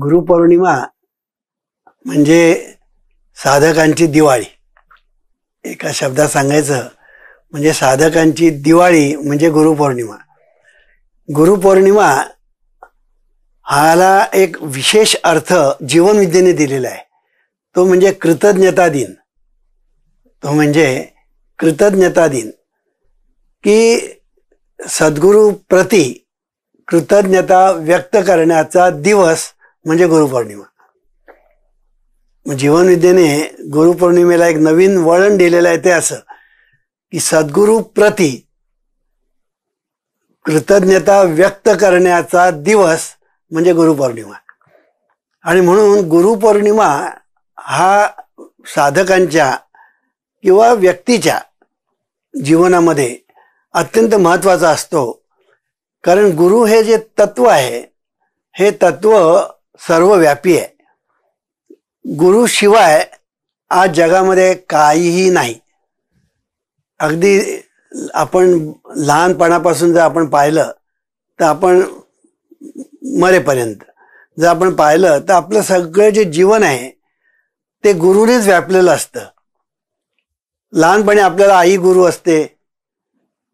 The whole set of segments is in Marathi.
गुरुपौर्णिमा म्हणजे साधकांची दिवाळी एका शब्दात सांगायचं म्हणजे साधकांची दिवाळी म्हणजे गुरुपौर्णिमा गुरुपौर्णिमा हाला एक विशेष अर्थ जीवनविद्येने दिलेला आहे तो म्हणजे कृतज्ञता दिन तो म्हणजे कृतज्ञता दिन की सद्गुरू प्रति कृतज्ञता व्यक्त करण्याचा दिवस म्हणजे गुरुपौर्णिमा जीवनविद्येने गुरुपौर्णिमेला एक नवीन वळण दिलेलं आहे ते असं की सद्गुरु प्रती कृतज्ञता व्यक्त करण्याचा दिवस म्हणजे गुरुपौर्णिमा आणि म्हणून गुरुपौर्णिमा हा साधकांच्या किंवा व्यक्तीच्या जीवनामध्ये अत्यंत महत्त्वाचा असतो कारण गुरु हे जे तत्व आहे हे तत्व सर्वव्यापी आहे गुरुशिवाय आज जगामध्ये काहीही नाही अगदी आपण लहानपणापासून जर आपण पाहिलं तर आपण मरेपर्यंत जर आपण पाहिलं तर आपलं सगळं जे जीवन आहे ते गुरुनेच व्यापलेलं असतं लहानपणी आपल्याला आई गुरु असते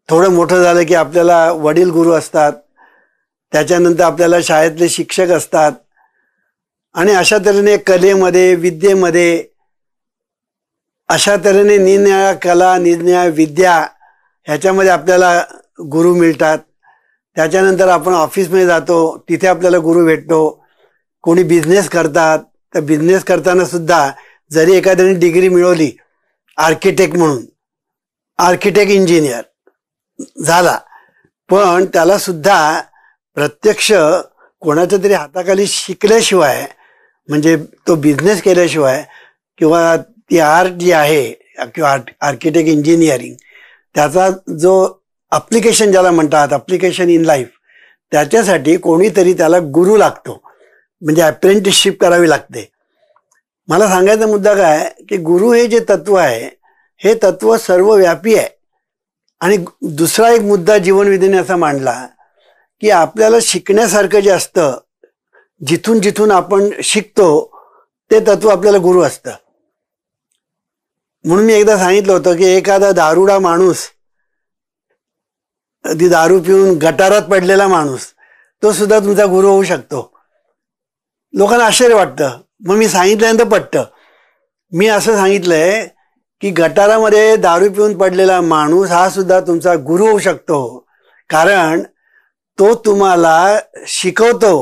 थोडं मोठं झालं की आपल्याला वडील गुरु असतात त्याच्यानंतर आपल्याला शाळेतले शिक्षक असतात आणि अशा तऱ्हेने कलेमध्ये विद्येमध्ये अशा तऱ्हेने निनिळ्या कला निनिळ्या विद्या ह्याच्यामध्ये आपल्याला गुरु मिळतात त्याच्यानंतर आपण ऑफिसमध्ये जातो तिथे आपल्याला गुरु भेटतो कोणी बिझनेस करतात तर बिझनेस करताना सुद्धा जरी एखाद्याने डिग्री मिळवली आर्किटेक्ट म्हणून आर्किटेक्ट इंजिनियर झाला पण त्याला सुद्धा प्रत्यक्ष कोणाच्या तरी हाताखाली शिकल्याशिवाय म्हणजे तो बिझनेस केल्याशिवाय किंवा ती आर्ट जी आहे किंवा आर्ट आर्किटेक्ट इंजिनिअरिंग त्याचा जो अप्लिकेशन ज्याला म्हणतात अप्लिकेशन इन लाईफ त्याच्यासाठी कोणीतरी त्याला गुरु लागतो म्हणजे अप्रेंटिसशिप करावी लागते मला सांगायचा मुद्दा काय की गुरु हे जे तत्व आहे हे तत्व सर्वव्यापी आहे आणि दुसरा एक मुद्दा जीवनविधीने असा मांडला की आपल्याला शिकण्यासारखं जे असतं जिथून जिथून आपण शिकतो ते तत्व आपल्याला गुरु असतं म्हणून मी एकदा सांगितलं होतं की एखादा दारुडा माणूस ती दारू पिऊन गटारात पडलेला माणूस तो सुद्धा तुमचा गुरु होऊ शकतो लोकांना आश्चर्य वाटतं मग मी सांगितल्यानंतर पटतं मी असं सांगितलंय की गटारामध्ये दारू पिऊन पडलेला माणूस हा सुद्धा तुमचा गुरु होऊ शकतो कारण तो तुम्हाला शिकवतो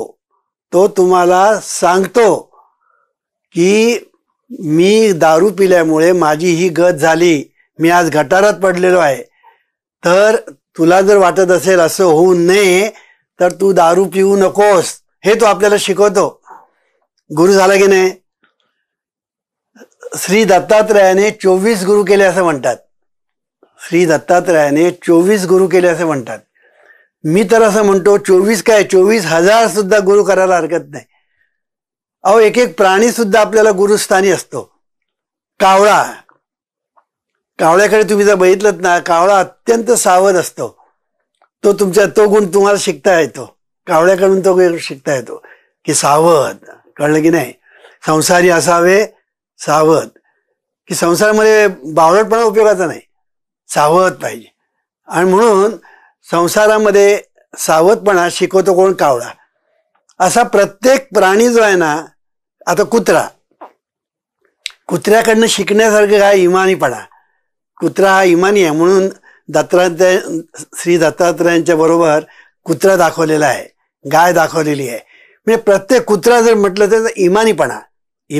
तो तुम्हाला सांगतो की मी दारू पिल्यामुळे माझी ही गत झाली मी आज गटारात पडलेलो आहे तर तुला जर वाटत असेल असं होऊ नये तर तू दारू पिऊ नकोस हे तो आपल्याला शिकवतो गुरु झाला की नाही श्री दत्तात्रयाने चोवीस गुरु केले असं म्हणतात श्री दत्तात्रयाने चोवीस गुरु केले असं म्हणतात मी तर असं म्हणतो चोवीस काय चोवीस हजार सुद्धा गुरु करायला हरकत नाही अहो एक एक प्राणी सुद्धा आपल्याला गुरुस्थानी असतो कावळा कावळ्याकडे तुम्ही जर बघितलं ना कावळा अत्यंत सावध असतो तो तुमच्या तो गुण तुम्हाला शिकता येतो कावळ्याकडून तो गुण शिकता येतो की सावध कळलं की नाही संसारी असावे सावध की संसारामध्ये बावळटपणा उपयोगाचा नाही सावध पाहिजे आणि म्हणून संसारामध्ये सावधपणा शिकवतो कोण कावळा असा प्रत्येक प्राणी जो आहे ना आता कुत्रा कुत्र्याकडनं शिकण्यासारखं काय इमानीपणा कुत्रा हा इमानी आहे म्हणून दत्तात्रय श्री दत्तात्रयांच्या बरोबर कुत्रा दाखवलेला आहे गाय दाखवलेली आहे म्हणजे प्रत्येक कुत्रा जर म्हटलं तर इमानीपणा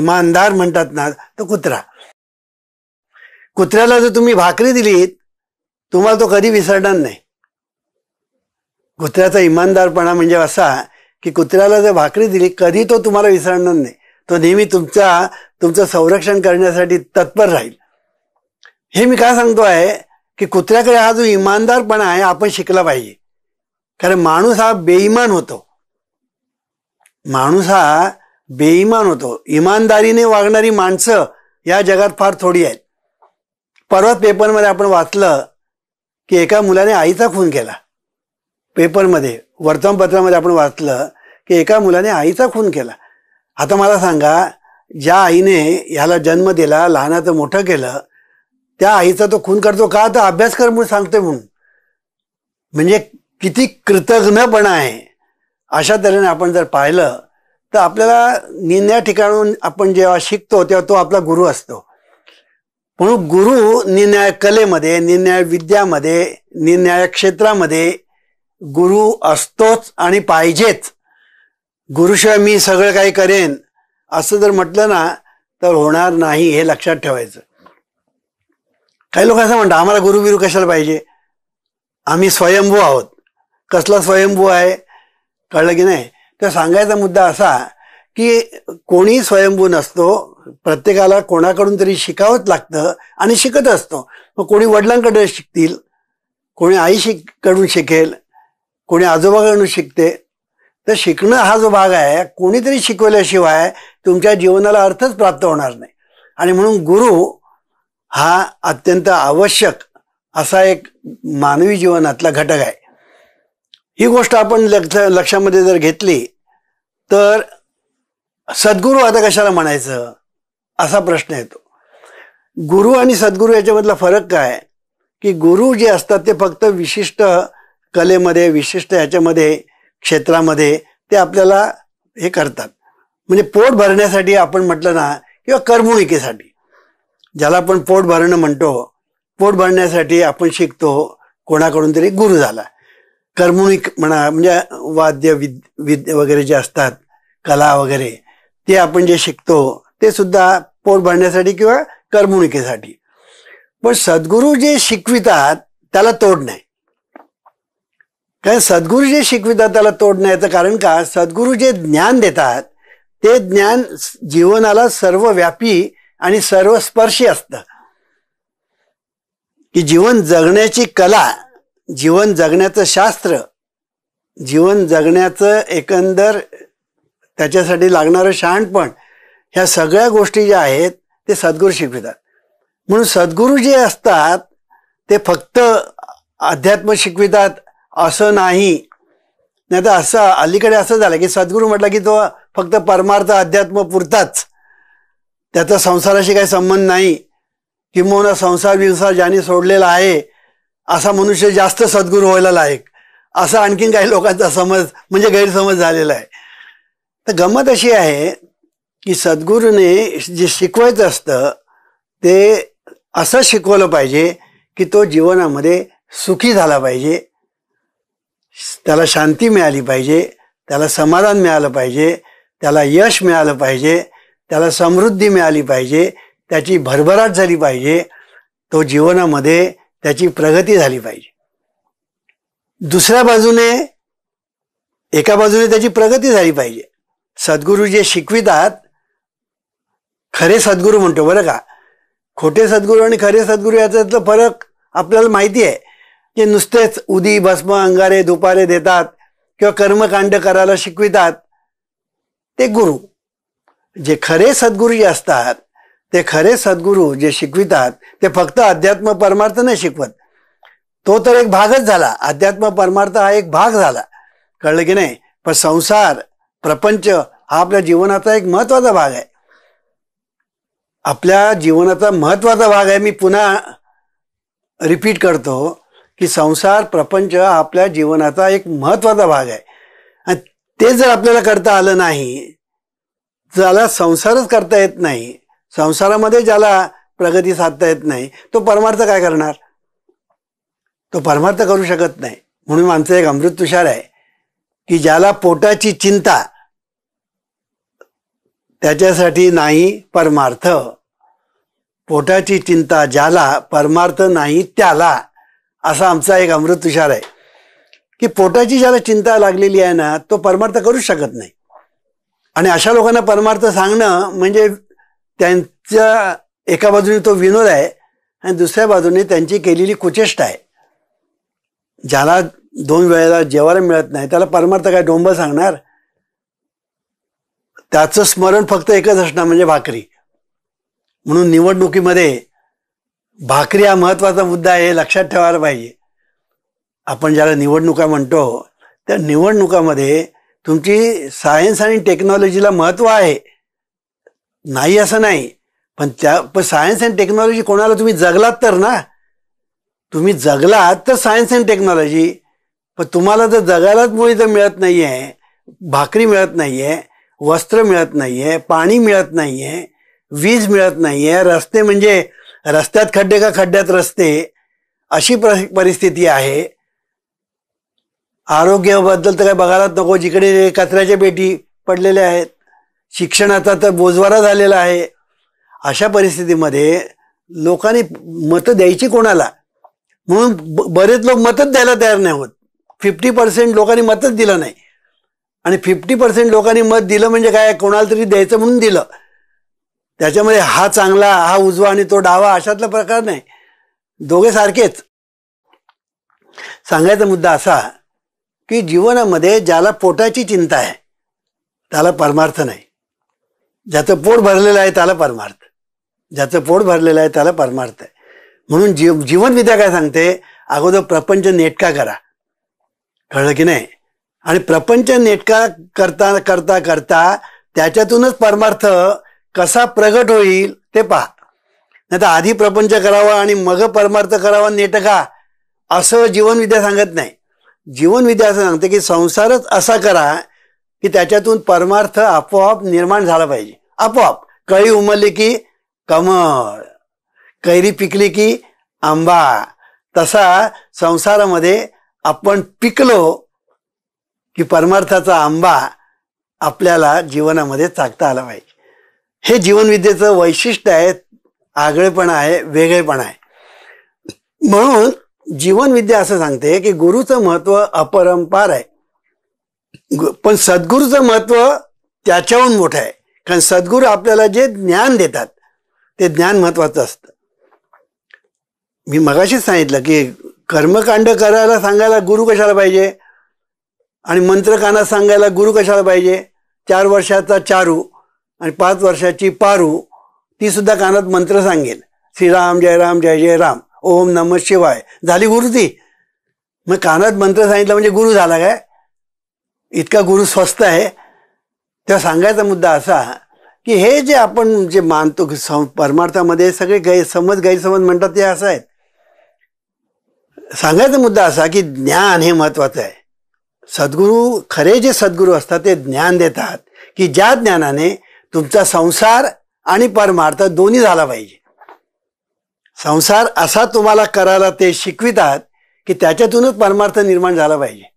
इमानदार म्हणतात ना तो कुत्रा कुत्र्याला जर तुम्ही भाकरी दिलीत तुम्हाला तो कधी विसरणार नाही कुत्र्याचा इमानदारपणा म्हणजे असा की कुत्र्याला जर भाकरी दिली कधी तो तुम्हाला विसरणार नाही तो नेहमी तुमचा तुमचं संरक्षण करण्यासाठी तत्पर राहील हे मी काय सांगतो आहे की कुत्र्याकडे हा जो इमानदारपणा आहे आपण शिकला पाहिजे कारण माणूस हा बेईमान होतो माणूस हा बेईमान होतो इमानदारीने वागणारी माणसं या जगात फार थोडी आहेत परवा पेपरमध्ये आपण वाचलं की एका मुलाने आईचा खून केला पेपरमध्ये वर्तमानपत्रामध्ये आपण वाचलं की एका मुलाने आईचा खून केला आता मला सांगा ज्या आईने ह्याला जन्म दिला लहानाचं मोठं केलं त्या आईचा तो खून करतो का तर अभ्यास कर म्हणून सांगते म्हणून म्हणजे किती कृतज्ञपणा आहे अशा तऱ्हेने आपण जर पाहिलं तर आपल्याला निन्या ठिकाणून आपण जेव्हा शिकतो तेव्हा तो आपला गुरु असतो म्हणून गुरु निर्णय कलेमध्ये निर्णय विद्यामध्ये निर्णय क्षेत्रामध्ये गुरु असतोच आणि पाहिजेच गुरुशिवाय मी सगळं काही करेन असं जर म्हटलं ना तर होणार नाही हे लक्षात ठेवायचं काही लोक असं म्हणतात आम्हाला गुरु बिरू कशाला पाहिजे आम्ही स्वयंभू आहोत कसला स्वयंभू आहे कळलं की नाही तर सांगायचा मुद्दा असा की कोणी स्वयंभू नसतो प्रत्येकाला कोणाकडून तरी शिकावंच लागतं आणि शिकत असतो मग कोणी वडिलांकडे शिकतील कोणी आईशी कडून शिकेल कोणी आजोबाकडून शिकते तर शिकणं हा जो भाग आहे कोणीतरी शिकवल्याशिवाय तुमच्या जीवनाला अर्थच प्राप्त होणार नाही आणि म्हणून गुरु हा अत्यंत आवश्यक असा एक मानवी जीवनातला घटक आहे ही गोष्ट आपण लक्ष लक्षामध्ये जर घेतली तर सद्गुरू आता कशाला म्हणायचं असा प्रश्न येतो गुरु आणि सद्गुरू याच्यामधला फरक काय की गुरु जे असतात ते फक्त विशिष्ट कलेमध्ये विशिष्ट ह्याच्यामध्ये क्षेत्रामध्ये ते आपल्याला हे करतात म्हणजे पोट भरण्यासाठी आपण म्हटलं ना किंवा करमणुकीसाठी ज्याला आपण पोट भरणं म्हणतो पोट भरण्यासाठी आपण शिकतो कोणाकडून तरी गुरु झाला करमणूक म्हणा म्हणजे वाद्य विद विद वगैरे जे असतात कला वगैरे ते आपण जे शिकतो ते सुद्धा पोट भरण्यासाठी किंवा करमणुकीसाठी पण सद्गुरू जे शिकवितात त्याला तोड नाही कारण सद्गुरु जे शिकवितात त्याला तोड कारण का सद्गुरू जे ज्ञान देतात ते ज्ञान जीवनाला सर्व व्यापी आणि सर्वस्पर्शी असतं की जीवन जगण्याची कला जीवन जगण्याचं शास्त्र जीवन जगण्याचं एकंदर त्याच्यासाठी लागणारं शहाणपण ह्या सगळ्या गोष्टी ज्या आहेत ते सद्गुरू शिकवितात म्हणून सद्गुरू जे असतात ते फक्त अध्यात्म शिकवितात असं नाही नाही तर असं अलीकडे असं झालं की सद्गुरू म्हटलं की तो फक्त परमार्थ अध्यात्म पुरताच त्याचा संसाराशी काही संबंध नाही किंवा संसार विंसार ज्याने सोडलेला आहे असा मनुष्य जास्त सद्गुरू व्हायला लायक असं आणखीन काही लोकांचा समज म्हणजे गैरसमज झालेला आहे तर गंमत अशी आहे की सद्गुरूने जे शिकवायचं असतं ते असं शिकवलं पाहिजे की तो जीवनामध्ये सुखी झाला पाहिजे त्याला शांती मिळाली पाहिजे त्याला समाधान मिळालं पाहिजे त्याला यश मिळालं पाहिजे त्याला समृद्धी मिळाली पाहिजे त्याची भरभराट झाली पाहिजे तो जीवनामध्ये त्याची प्रगती झाली पाहिजे दुसऱ्या बाजूने एका बाजूने त्याची प्रगती झाली पाहिजे सद्गुरू जे शिकवितात खरे सद्गुरू म्हणतो बरं का खोटे सद्गुरू आणि खरे सद्गुरू याच्यातलं फरक आपल्याला माहिती आहे जे नुसतेच उदी भस्म अंगारे दुपारे देतात किंवा कर्मकांड करायला शिकवितात ते गुरु जे खरे सद्गुरू जे असतात ते खरे सद्गुरू जे शिकवितात ते फक्त अध्यात्म परमार्थ नाही शिकवत तो तर एक भागच झाला अध्यात्म परमार्थ हा एक भाग झाला कळलं की नाही पण संसार प्रपंच हा आपल्या जीवनाचा एक महत्वाचा भाग आहे आपल्या जीवनाचा महत्वाचा भाग आहे मी पुन्हा रिपीट करतो की संसार प्रपंच आपल्या जीवनाचा एक महत्त्वाचा भाग आहे आणि ते जर आपल्याला करता आलं नाही ज्याला संसारच करता येत नाही संसारामध्ये ज्याला प्रगती साधता येत नाही तो परमार्थ काय करणार तो परमार्थ करू शकत नाही म्हणून आमचं एक अमृत तुषार आहे की ज्याला पोटाची चिंता त्याच्यासाठी नाही परमार्थ पोटाची चिंता ज्याला परमार्थ नाही त्याला असा आमचा एक अमृत तुषार आहे की पोटाची ज्याला चिंता लागलेली आहे ना तो परमार्थ करूच शकत नाही आणि अशा लोकांना परमार्थ सांगणं म्हणजे त्यांच्या एका बाजूने तो विनोद आहे आणि दुसऱ्या बाजूने त्यांची केलेली कुचेष्ट आहे ज्याला दोन वेळेला जेवायला मिळत नाही त्याला परमार्थ काय डोंब सांगणार त्याचं स्मरण फक्त एकच असणार म्हणजे भाकरी म्हणून निवडणुकीमध्ये भाकरी हा महत्त्वाचा मुद्दा आहे लक्षात ठेवायला पाहिजे आपण ज्याला निवडणुका म्हणतो त्या निवडणुकामध्ये तुमची सायन्स आणि टेक्नॉलॉजीला महत्त्व आहे नाही असं नाही पण त्या पण सायन्स अँड टेक्नॉलॉजी कोणाला तुम्ही जगलात तर ना तुम्ही जगलात तर सायन्स अँड टेक्नॉलॉजी पण तुम्हाला जर जगायलाच मुळी तर मिळत नाही आहे भाकरी मिळत नाही आहे वस्त्र मिळत नाही आहे पाणी मिळत नाही आहे वीज मिळत नाही आहे रस्ते म्हणजे रस्त्यात खड्डे का खड्ड्यात रस्ते अशी परिस्थिती आहे आरोग्याबद्दल तर काही बघायलाच नको जिकडे कचऱ्याच्या बेटी पडलेल्या आहेत शिक्षणाचा तर बोजवारा झालेला आहे अशा परिस्थितीमध्ये लोकांनी मतं द्यायची कोणाला म्हणून बरेच लोक मतच द्यायला तयार नाही होत फिफ्टी पर्सेंट लोकांनी मतच दिलं नाही आणि फिफ्टी पर्सेंट लोकांनी मत दिलं म्हणजे काय कोणाला तरी द्यायचं म्हणून दिलं त्याच्यामध्ये हा चांगला हा उजवा आणि तो डावा अशातला प्रकार नाही दोघे सारखेच सांगायचा मुद्दा असा की जीवनामध्ये ज्याला पोटाची चिंता आहे त्याला परमार्थ नाही ज्याचं पोट भरलेलं आहे त्याला परमार्थ ज्याचं पोट भरलेलं आहे त्याला परमार्थ आहे म्हणून जीव जीवनविद्या काय सांगते अगोदर प्रपंच नेटका करा कळलं की नाही आणि प्रपंच नेटका करता करता करता त्याच्यातूनच परमार्थ कसा प्रगट होईल ते पहा नाही तर आधी प्रपंच करावा आणि मग परमार्थ करावा नेटका असं जीवनविद्या सांगत नाही जीवनविद्या असं सांगते की संसारच असा करा की त्याच्यातून परमार्थ आपोआप निर्माण झाला पाहिजे आपोआप कळी उमलली की कमळ कैरी पिकली की आंबा तसा संसारामध्ये आपण पिकलो की परमार्थाचा आंबा आपल्याला जीवनामध्ये चाकता आला पाहिजे हे जीवनविद्येचं वैशिष्ट्य आहे आगळेपण आहे वेगळेपण आहे म्हणून जीवनविद्या असं सांगते की गुरुचं महत्व अपरंपार आहे पण सद्गुरूचं महत्व त्याच्याहून मोठं आहे कारण सद्गुरू आपल्याला जे ज्ञान देतात ते ज्ञान महत्वाचं असतं मी मगाशीच सांगितलं की कर्मकांड करायला सांगायला गुरु कशाला पाहिजे आणि मंत्रकांना सांगायला गुरु कशाला पाहिजे चार वर्षाचा चारू आणि पाच वर्षाची पारू ती सुद्धा कानात मंत्र सांगेल श्रीराम जय राम जय जय राम ओम नम शिवाय झाली गुरु ती मग कानात मंत्र सांगितलं म्हणजे गुरु झाला काय इतका गुरु स्वस्त आहे तेव्हा सांगायचा मुद्दा असा की हे जे आपण जे मानतो की परमार्थामध्ये सगळे गैरसमज गैरसमज म्हणतात ते असं आहेत सांगायचा मुद्दा असा की ज्ञान हे महत्त्वाचं आहे सद्गुरू खरे जे सद्गुरू असतात ते ज्ञान देतात की ज्या ज्ञानाने तुमचा संसार आणि परमार्थ दोन्ही झाला पाहिजे संसार असा तुम्हाला करायला ते शिकवितात की त्याच्यातूनच परमार्थ निर्माण झाला पाहिजे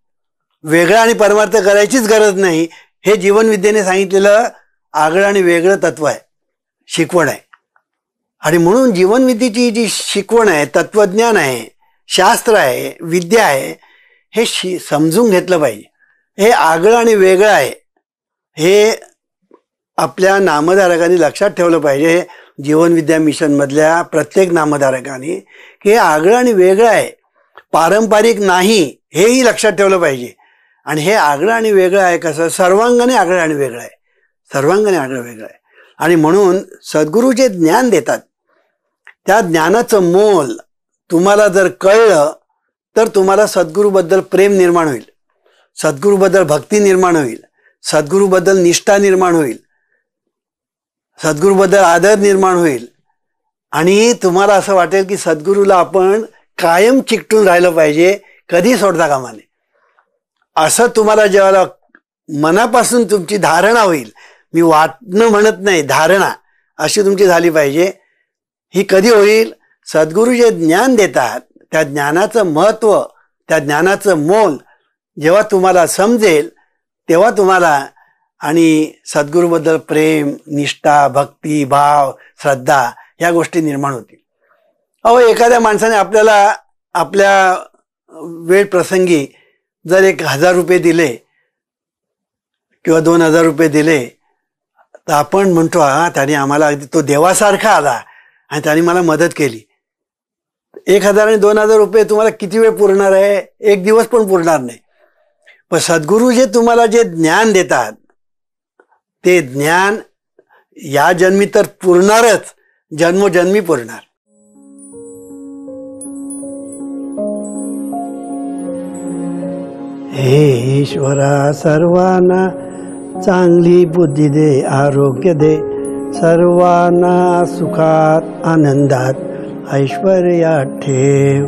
वेगळा आणि परमार्थ करायचीच गरज नाही हे जीवनविद्येने सांगितलेलं आगळं आणि वेगळं तत्व आहे शिकवण आहे आणि म्हणून जीवनविद्येची जी शिकवण आहे तत्वज्ञान आहे शास्त्र आहे विद्या आहे हे शि समजून घेतलं पाहिजे हे आगळं आणि वेगळं आहे हे आपल्या नामधारकांनी लक्षात ठेवलं पाहिजे जीवनविद्या मिशनमधल्या प्रत्येक नामधारकांनी की हे आगळं आणि वेगळं आहे पारंपरिक नाही हेही लक्षात ठेवलं पाहिजे आणि हे आगळं आणि वेगळं आहे कसं सर्वांगाने आगळं आणि वेगळं आहे सर्वांगाने आगळं वेगळं आहे आणि म्हणून सद्गुरू जे ज्ञान देतात त्या ज्ञानाचं मोल तुम्हाला जर कळलं तर तुम्हाला सद्गुरूबद्दल प्रेम निर्माण होईल सद्गुरूबद्दल भक्ती निर्माण होईल सद्गुरूबद्दल निष्ठा निर्माण होईल सद्गुरूबद्दल आदर निर्माण होईल आणि तुम्हाला असं वाटेल की सद्गुरूला आपण कायम चिकटून राहिलं पाहिजे कधी सोडता कामा नये असं तुम्हाला जेव्हा मनापासून तुमची धारणा होईल मी वाटणं म्हणत नाही धारणा अशी तुमची झाली पाहिजे ही कधी होईल सद्गुरू जे ज्ञान देतात त्या ज्ञानाचं महत्त्व त्या ज्ञानाचं मोल जेव्हा तुम्हाला समजेल तेव्हा तुम्हाला आणि सद्गुरूबद्दल प्रेम निष्ठा भक्ती भाव श्रद्धा या गोष्टी निर्माण होतील अहो एखाद्या माणसाने आपल्याला आपल्या वेळ प्रसंगी जर एक हजार रुपये दिले किंवा दोन हजार रुपये दिले तर आपण म्हणतो हा त्याने आम्हाला अगदी तो देवासारखा आला आणि त्याने मला मदत केली एक हजार आणि दोन हजार रुपये तुम्हाला किती वेळ पुरणार आहे एक दिवस पण पुरणार नाही पण सद्गुरू जे तुम्हाला जे ज्ञान देतात ते ज्ञान या जन्मी तर पुरणारच जन्मोजन्मी पुरणार हे ईश्वरा सर्वांना चांगली बुद्धी दे आरोग्य दे सर्वांना सुखात आनंदात ऐश्वर्यात ठेव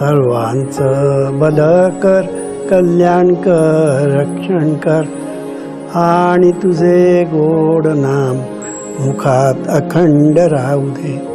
सर्वांचं बल कर कल्याण कर रक्षण कर आणि तुझे गोड नाम मुखात अखंड राहू दे